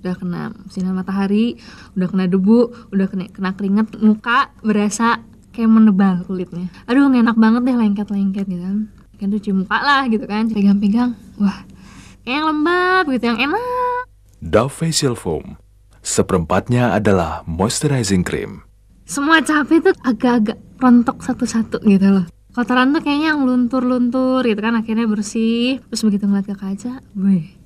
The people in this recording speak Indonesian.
udah kena sinar matahari udah kena debu udah kena kena keringat muka berasa kayak menebal kulitnya aduh enak banget deh lengket-lengket gitu kan kan cuci muka lah gitu kan pegang-pegang wah kayak yang lembab gitu yang enak Dove Facial Foam seperempatnya adalah moisturizing cream semua capek tuh agak-agak rontok satu-satu gitu loh kotoran tuh kayaknya yang luntur-luntur gitu kan akhirnya bersih terus begitu ngeliat ke kaca weh